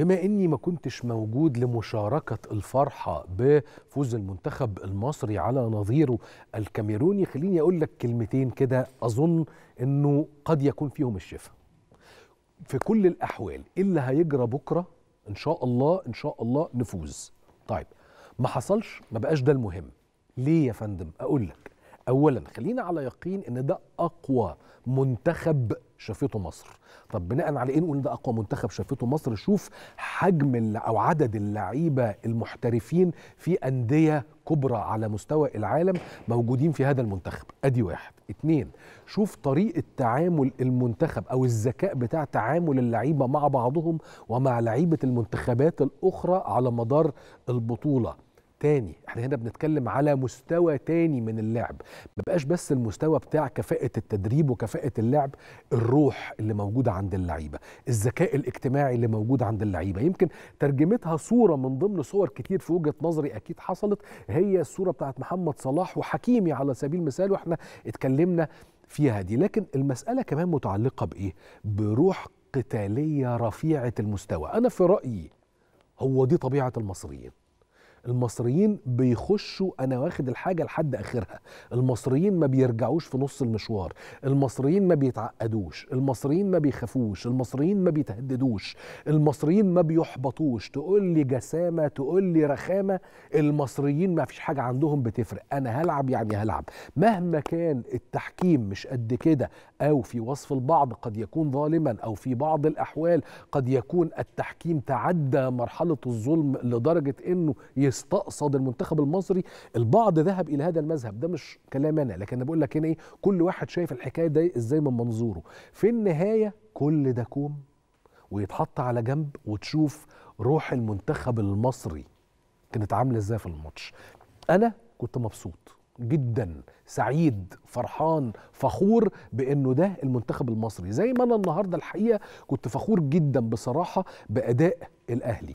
بما اني ما كنتش موجود لمشاركه الفرحه بفوز المنتخب المصري على نظيره الكاميروني خليني اقول لك كلمتين كده اظن انه قد يكون فيهم الشفاء في كل الاحوال إيه اللي هيجرى بكره ان شاء الله ان شاء الله نفوز طيب ما حصلش ما بقاش ده المهم ليه يا فندم اقول لك اولا خلينا على يقين ان ده اقوى منتخب شافته مصر طب بناء على ايه نقول ده اقوى منتخب شافته مصر شوف حجم او عدد اللعيبه المحترفين في انديه كبرى على مستوى العالم موجودين في هذا المنتخب ادي واحد اتنين شوف طريقه تعامل المنتخب او الذكاء بتاع تعامل اللعيبه مع بعضهم ومع لعيبه المنتخبات الاخرى على مدار البطوله تاني احنا هنا بنتكلم على مستوى تاني من اللعب ما بقاش بس المستوى بتاع كفاءة التدريب وكفاءة اللعب الروح اللي موجودة عند اللعيبة الذكاء الاجتماعي اللي موجود عند اللعيبة يمكن ترجمتها صورة من ضمن صور كتير في وجهة نظري أكيد حصلت هي الصورة بتاعت محمد صلاح وحكيمي على سبيل المثال واحنا اتكلمنا فيها دي لكن المسألة كمان متعلقة بإيه بروح قتالية رفيعة المستوى أنا في رأيي هو دي طبيعة المصريين المصريين بيخشوا انا واخد الحاجه لحد اخرها المصريين ما بيرجعوش في نص المشوار المصريين ما بيتعقدوش المصريين ما بيخافوش المصريين ما بيتهددوش المصريين ما بيحبطوش تقول لي جسامه تقول لي رخامه المصريين ما فيش حاجه عندهم بتفرق انا هلعب يعني هلعب مهما كان التحكيم مش قد كده او في وصف البعض قد يكون ظالما او في بعض الاحوال قد يكون التحكيم تعدى مرحله الظلم لدرجه انه يستقصد المنتخب المصري البعض ذهب الى هذا المذهب ده مش كلام انا لكن انا بقول لك هنا ايه كل واحد شايف الحكايه دي ازاي من منظوره في النهايه كل ده كوم ويتحط على جنب وتشوف روح المنتخب المصري كانت عامله ازاي في الماتش انا كنت مبسوط جدا سعيد فرحان فخور بانه ده المنتخب المصري زي ما انا النهارده الحقيقه كنت فخور جدا بصراحه باداء الاهلي